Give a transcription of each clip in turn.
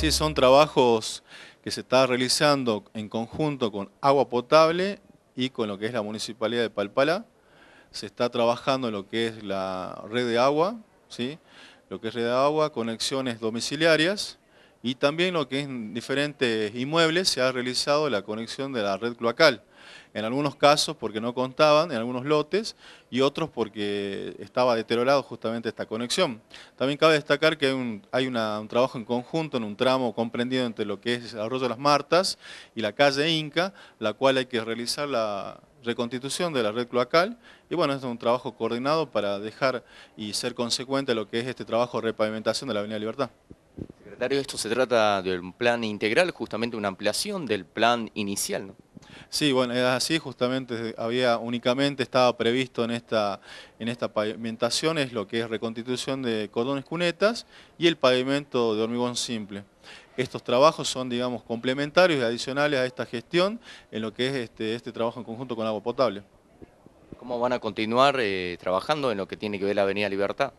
Sí, son trabajos que se está realizando en conjunto con agua potable y con lo que es la municipalidad de Palpala. Se está trabajando lo que es la red de agua, ¿sí? lo que es red de agua, conexiones domiciliarias y también lo que es diferentes inmuebles se ha realizado la conexión de la red cloacal en algunos casos porque no contaban, en algunos lotes, y otros porque estaba deteriorado justamente esta conexión. También cabe destacar que hay un, trabajo en conjunto en un tramo comprendido entre lo que es el Arroyo de las Martas y la calle Inca, la cual hay que realizar la reconstitución de la red cloacal y bueno, es un trabajo coordinado para dejar y ser consecuente lo que es este trabajo de repavimentación de la Avenida Libertad. Secretario, esto se trata de un plan integral, justamente una ampliación del plan inicial, ¿no? Sí, bueno, es así, justamente eh, había únicamente, estaba previsto en esta, en pavimentación, es lo que es reconstitución de cordones cunetas y el pavimento de hormigón simple. Estos trabajos son, digamos, complementarios y adicionales a esta gestión en lo que es este, este trabajo en conjunto con agua potable. ¿Cómo van a continuar eh, trabajando en lo que tiene que ver la Avenida Libertad?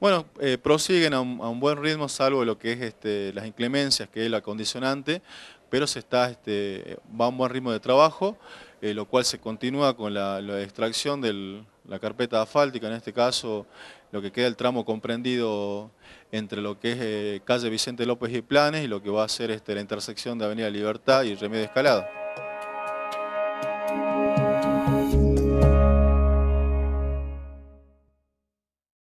Bueno, eh, prosiguen a un, buen ritmo, salvo lo que es este, las inclemencias, que es la condicionante pero se está, este, va a un buen ritmo de trabajo, eh, lo cual se continúa con la, extracción de la carpeta asfáltica, en este caso lo que queda el tramo comprendido entre lo que es eh, calle Vicente López y Planes y lo que va a ser este, la intersección de Avenida Libertad y Remedio Escalada.